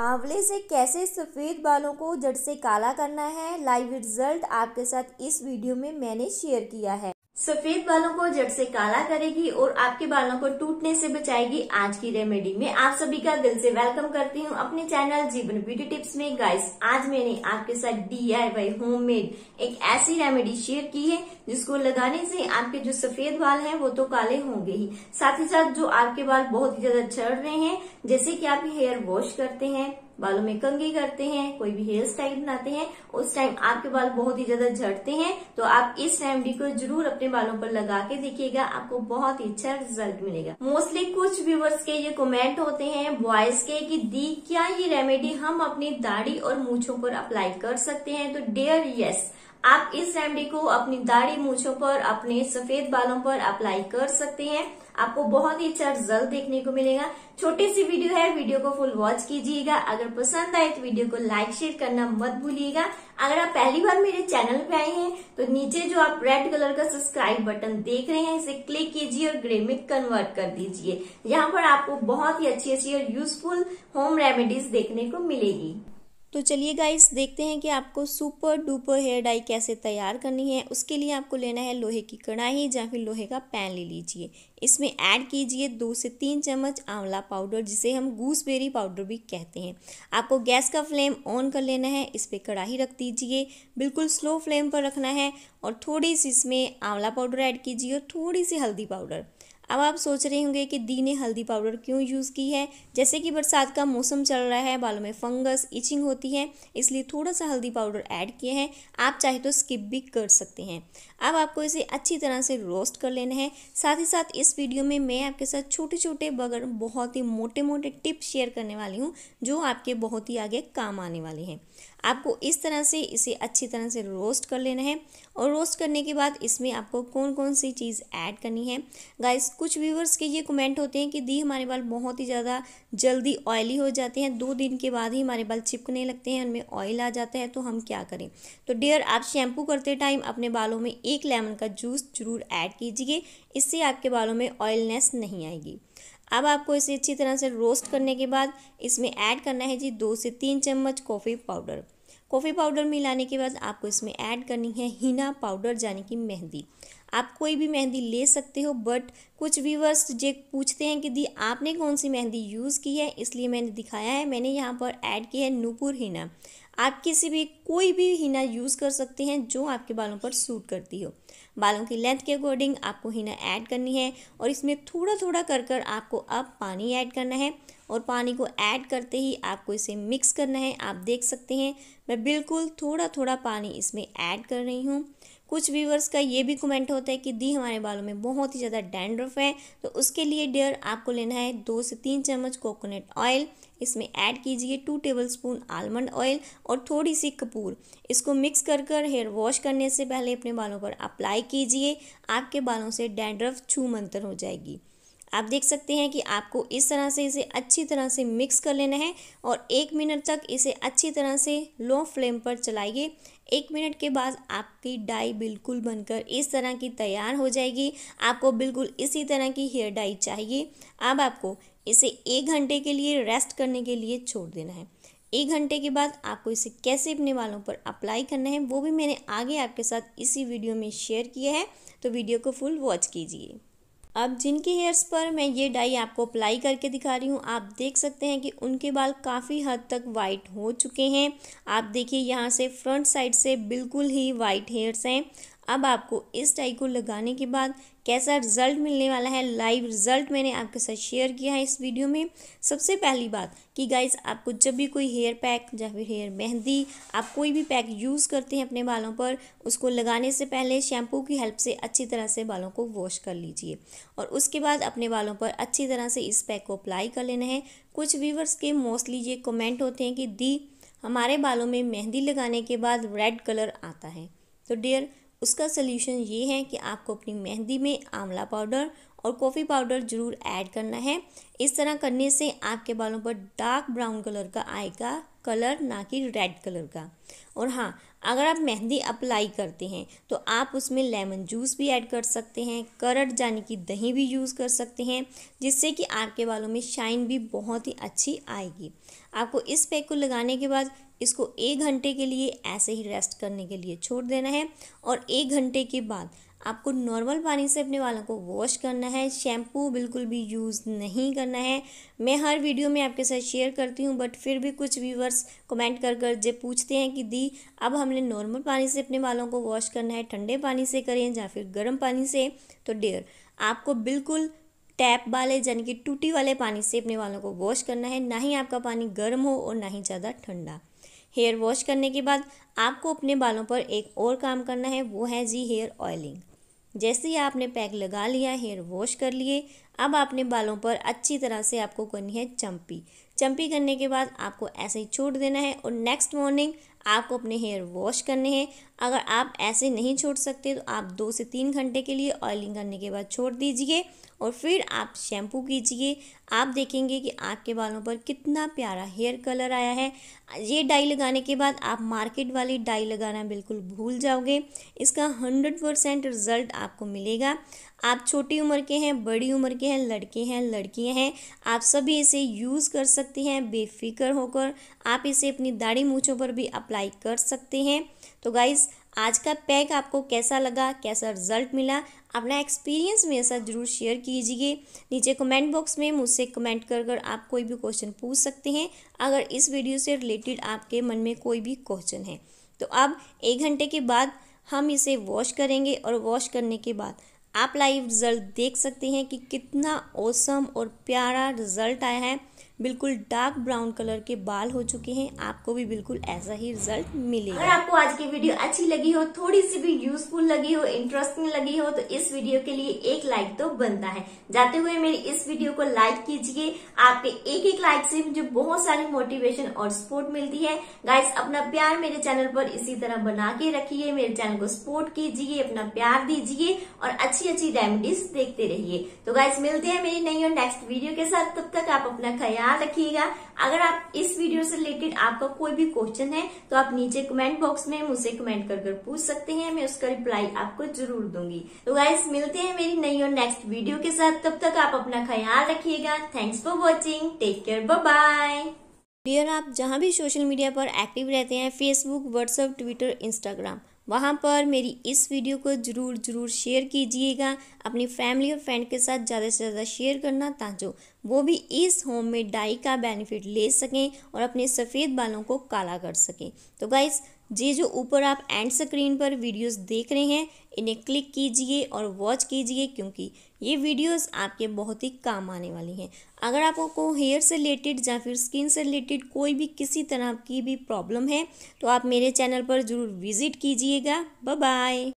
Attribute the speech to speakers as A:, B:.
A: आंवले से कैसे सफ़ेद बालों को जड़ से काला करना है लाइव रिजल्ट आपके साथ इस वीडियो में मैंने शेयर किया है सफेद बालों को जड़ से काला करेगी और आपके बालों को टूटने से बचाएगी आज की रेमेडी में आप सभी का दिल से वेलकम करती हूँ अपने चैनल जीवन ब्यूटी टिप्स में गाइस आज मैंने आपके साथ डी होममेड एक ऐसी रेमेडी शेयर की है जिसको लगाने से आपके जो सफेद बाल हैं वो तो काले होंगे ही साथ ही साथ जो आपके बाल बहुत ही ज्यादा चढ़ रहे हैं जैसे की आप हेयर वॉश करते हैं बालों में कंगी करते हैं कोई भी हेयर स्टाइल बनाते हैं उस टाइम आपके बाल बहुत ही ज्यादा झड़ते हैं तो आप इस रेमेडी को जरूर अपने बालों पर लगा के देखिएगा आपको बहुत ही अच्छा रिजल्ट मिलेगा मोस्टली कुछ व्यूवर्स के ये कमेंट होते हैं बॉयज के कि दी क्या ये रेमेडी हम अपनी दाढ़ी और मूछों पर अप्लाई कर सकते हैं तो डेयर यस आप इस रेमेडी को अपनी दाढ़ी मूछों पर अपने सफेद बालों पर अप्लाई कर सकते हैं आपको बहुत ही अच्छा रिजल्ट देखने को मिलेगा छोटी सी वीडियो है वीडियो को फुल वॉच कीजिएगा अगर पसंद आए तो वीडियो को लाइक शेयर करना मत भूलिएगा अगर आप पहली बार मेरे चैनल पे आए हैं तो नीचे जो आप रेड कलर का सब्सक्राइब बटन देख रहे हैं इसे क्लिक कीजिए और ग्रे में कन्वर्ट कर दीजिए यहाँ पर आपको बहुत ही अच्छी अच्छी और यूजफुल होम रेमेडीज देखने को मिलेगी तो चलिए गाइस देखते हैं कि आपको सुपर डुपर हेयर डाई कैसे तैयार करनी है उसके लिए आपको लेना है लोहे की कढ़ाई या फिर लोहे का पैन ले लीजिए इसमें ऐड कीजिए दो से तीन चम्मच आंवला पाउडर जिसे हम गूसबेरी पाउडर भी कहते हैं आपको गैस का फ्लेम ऑन कर लेना है इस पर कढ़ाई रख दीजिए बिल्कुल स्लो फ्लेम पर रखना है और थोड़ी सी इसमें आंवला पाउडर ऐड कीजिए और थोड़ी सी हल्दी पाउडर अब आप सोच रहे होंगे कि दी ने हल्दी पाउडर क्यों यूज़ की है जैसे कि बरसात का मौसम चल रहा है बालों में फंगस इचिंग होती है इसलिए थोड़ा सा हल्दी पाउडर ऐड किया है आप चाहे तो स्किप भी कर सकते हैं अब आपको इसे अच्छी तरह से रोस्ट कर लेना है साथ ही साथ इस वीडियो में मैं आपके साथ छोटे छोटे बगर बहुत ही मोटे मोटे टिप्स शेयर करने वाली हूँ जो आपके बहुत ही आगे काम आने वाले हैं आपको इस तरह से इसे अच्छी तरह से रोस्ट कर लेना है और रोस्ट करने के बाद इसमें आपको कौन कौन सी चीज़ ऐड करनी है गाइस कुछ व्यूवर्स के ये कमेंट होते हैं कि दी हमारे बाल बहुत ही ज़्यादा जल्दी ऑयली हो जाते हैं दो दिन के बाद ही हमारे बाल चिपकने लगते हैं उनमें ऑयल आ जाता है तो हम क्या करें तो डियर आप शैम्पू करते टाइम अपने बालों में एक लेमन का जूस जरूर ऐड कीजिए इससे आपके बालों में ऑयलनेस नहीं आएगी अब आपको इसे अच्छी तरह से रोस्ट करने के बाद इसमें ऐड करना है जी दो से तीन चम्मच कॉफ़ी पाउडर कॉफ़ी पाउडर मिलाने के बाद आपको इसमें ऐड करनी है हीना पाउडर यानी कि मेहंदी आप कोई भी मेहंदी ले सकते हो बट कुछ व्यूवर्स जे पूछते हैं कि दी आपने कौन सी मेहंदी यूज़ की है इसलिए मैंने दिखाया है मैंने यहाँ पर ऐड किया है नूपुर हिना आप किसी भी कोई भी हिना यूज़ कर सकते हैं जो आपके बालों पर सूट करती हो बालों की लेंथ के अकॉर्डिंग आपको हिना ऐड करनी है और इसमें थोड़ा थोड़ा कर कर आपको अब पानी ऐड करना है और पानी को ऐड करते ही आपको इसे मिक्स करना है आप देख सकते हैं मैं बिल्कुल थोड़ा थोड़ा पानी इसमें ऐड कर रही हूँ कुछ व्यूवर्स का ये भी कमेंट होता है कि दी हमारे बालों में बहुत ही ज़्यादा डैंड्रफ है तो उसके लिए डियर आपको लेना है दो से तीन चम्मच कोकोनट ऑयल इसमें ऐड कीजिए two table spoon almond oil और थोड़ी सी कपूर इसको मिक्स कर कर हेयर वॉश करने से पहले अपने बालों पर अप्लाई कीजिए आपके बालों से डैंड्रफ छू मंतर हो जाएगी आप देख सकते हैं कि आपको इस तरह से इसे अच्छी तरह से मिक्स कर लेना है और एक मिनट तक इसे अच्छी तरह से लो फ्लेम पर चलाइए एक मिनट के बाद आपकी डाई बिल्कुल बनकर इस तरह की तैयार हो जाएगी आपको बिल्कुल इसी तरह की हेयर डाई चाहिए अब आपको इसे एक घंटे के लिए रेस्ट करने के लिए छोड़ देना है एक घंटे के बाद आपको इसे कैसे अपने वालों पर अप्लाई करना है वो भी मैंने आगे आपके साथ इसी वीडियो में शेयर किया है तो वीडियो को फुल वॉच कीजिए अब जिनके हेयर्स पर मैं ये डाई आपको अप्लाई करके दिखा रही हूँ आप देख सकते हैं कि उनके बाल काफ़ी हद तक वाइट हो चुके हैं आप देखिए यहाँ से फ्रंट साइड से बिल्कुल ही वाइट हेयर्स हैं अब आपको इस टाई को लगाने के बाद कैसा रिज़ल्ट मिलने वाला है लाइव रिज़ल्ट मैंने आपके साथ शेयर किया है इस वीडियो में सबसे पहली बात कि गाइज आपको जब भी कोई हेयर पैक या फिर हेयर मेहंदी आप कोई भी पैक यूज़ करते हैं अपने बालों पर उसको लगाने से पहले शैम्पू की हेल्प से अच्छी तरह से बालों को वॉश कर लीजिए और उसके बाद अपने बालों पर अच्छी तरह से इस पैक को अप्लाई कर लेना है कुछ व्यूवर्स के मोस्टली ये कमेंट होते हैं कि दी हमारे बालों में मेहंदी लगाने के बाद रेड कलर आता है तो डियर उसका सलूशन ये है कि आपको अपनी मेहंदी में आंवला पाउडर और कॉफ़ी पाउडर ज़रूर ऐड करना है इस तरह करने से आपके बालों पर डार्क ब्राउन कलर का आएगा कलर ना कि रेड कलर का और हाँ अगर आप मेहंदी अप्लाई करते हैं तो आप उसमें लेमन जूस भी ऐड कर सकते हैं करट जाने की दही भी यूज़ कर सकते हैं जिससे कि आपके बालों में शाइन भी बहुत ही अच्छी आएगी आपको इस पैक को लगाने के बाद इसको एक घंटे के लिए ऐसे ही रेस्ट करने के लिए छोड़ देना है और एक घंटे के बाद आपको नॉर्मल पानी से अपने वालों को वॉश करना है शैम्पू बिल्कुल भी यूज़ नहीं करना है मैं हर वीडियो में आपके साथ शेयर करती हूँ बट फिर भी कुछ व्यूवर्स कमेंट कर कर जब पूछते हैं कि दी अब हमने नॉर्मल पानी से अपने वालों को वॉश करना है ठंडे पानी से करें या फिर गर्म पानी से तो डेयर आपको बिल्कुल टैप वाले यानी कि टूटी वाले पानी से अपने वालों को वॉश करना है ना ही आपका पानी गर्म हो और ना ही ज़्यादा ठंडा हेयर वॉश करने के बाद आपको अपने बालों पर एक और काम करना है वो है जी हेयर ऑयलिंग जैसे ही आपने पैक लगा लिया हेयर वॉश कर लिए अब आपने बालों पर अच्छी तरह से आपको करनी है चम्पी चम्पी करने के बाद आपको ऐसे ही छोड़ देना है और नेक्स्ट मॉर्निंग आपको अपने हेयर वॉश करने हैं अगर आप ऐसे नहीं छोड़ सकते तो आप दो से तीन घंटे के लिए ऑयलिंग करने के बाद छोड़ दीजिए और फिर आप शैम्पू कीजिए आप देखेंगे कि आपके बालों पर कितना प्यारा हेयर कलर आया है ये डाई लगाने के बाद आप मार्केट वाली डाई लगाना बिल्कुल भूल जाओगे इसका हंड्रेड परसेंट रिज़ल्ट आपको मिलेगा आप छोटी उम्र के हैं बड़ी उम्र के हैं लड़के हैं लड़कियां हैं आप सभी इसे यूज़ कर सकते हैं बेफिक्र होकर आप इसे अपनी दाढ़ी मूछों पर भी अप्लाई कर सकते हैं तो गाइस आज का पैक आपको कैसा लगा कैसा रिजल्ट मिला अपना एक्सपीरियंस मेरे साथ ज़रूर शेयर कीजिए नीचे कमेंट बॉक्स में मुझसे कमेंट कर कर आप कोई भी क्वेश्चन पूछ सकते हैं अगर इस वीडियो से रिलेटेड आपके मन में कोई भी क्वेश्चन है तो अब एक घंटे के बाद हम इसे वॉश करेंगे और वॉश करने के बाद आप लाइव रिज़ल्ट देख सकते हैं कि कितना औसम और प्यारा रिज़ल्ट आया है बिल्कुल डार्क ब्राउन कलर के बाल हो चुके हैं आपको भी बिल्कुल ऐसा ही रिजल्ट मिलेगा अगर आपको आज की वीडियो अच्छी लगी हो थोड़ी सी भी यूजफुल लगी हो इंटरेस्टिंग लगी हो तो इस वीडियो के लिए एक लाइक तो बनता है जाते हुए मेरी इस वीडियो को लाइक कीजिए आपके एक एक लाइक से मुझे बहुत सारी मोटिवेशन और सपोर्ट मिलती है गाइस अपना प्यार मेरे चैनल पर इसी तरह बना के रखिए मेरे चैनल को सपोर्ट कीजिए अपना प्यार दीजिए और अच्छी अच्छी रेमेडीज देखते रहिए तो गाइस मिलते हैं मेरी नई और नेक्स्ट वीडियो के साथ तब तक आप अपना ख्याल ख्याल रखिएगा अगर आप इस वीडियो से रिलेटेड आपका कोई भी क्वेश्चन है तो आप नीचे कमेंट बॉक्स में मुझसे कमेंट कर कर पूछ सकते हैं मैं उसका रिप्लाई आपको जरूर दूंगी तो गाइस मिलते हैं मेरी नई और नेक्स्ट वीडियो के साथ तब तक आप अपना ख्याल रखिएगा thanks for watching take care bye dear आप जहाँ भी सोशल मीडिया पर एक्टिव रहते हैं फेसबुक व्हाट्सएप ट्विटर इंस्टाग्राम वहाँ पर मेरी इस वीडियो को ज़रूर ज़रूर शेयर कीजिएगा अपनी फैमिली और फ्रेंड के साथ ज़्यादा से ज़्यादा शेयर करना ताजो वो भी इस होम में डाई का बेनिफिट ले सकें और अपने सफ़ेद बालों को काला कर सकें तो गाइज़ ये जो ऊपर आप एंड स्क्रीन पर वीडियोस देख रहे हैं इन्हें क्लिक कीजिए और वॉच कीजिए क्योंकि ये वीडियोस आपके बहुत ही काम आने वाली हैं अगर आपको हेयर से रिलेटेड या फिर स्किन से रिलेटेड कोई भी किसी तरह की भी प्रॉब्लम है तो आप मेरे चैनल पर ज़रूर विज़िट कीजिएगा बाय